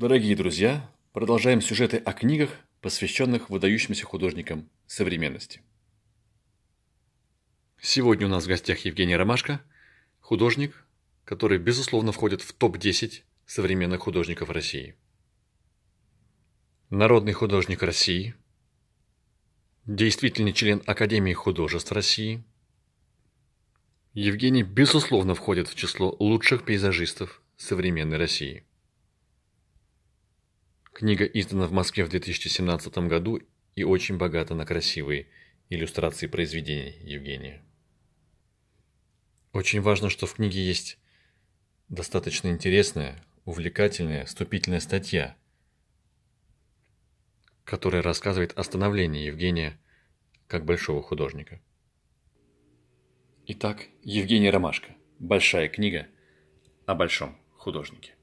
Дорогие друзья, продолжаем сюжеты о книгах, посвященных выдающимся художникам современности. Сегодня у нас в гостях Евгений Ромашко, художник, который, безусловно, входит в топ-10 современных художников России. Народный художник России, действительный член Академии художеств России. Евгений, безусловно, входит в число лучших пейзажистов современной России – Книга издана в Москве в 2017 году и очень богата на красивые иллюстрации произведений Евгения. Очень важно, что в книге есть достаточно интересная, увлекательная, вступительная статья, которая рассказывает о становлении Евгения как большого художника. Итак, Евгений Ромашко. Большая книга о большом художнике.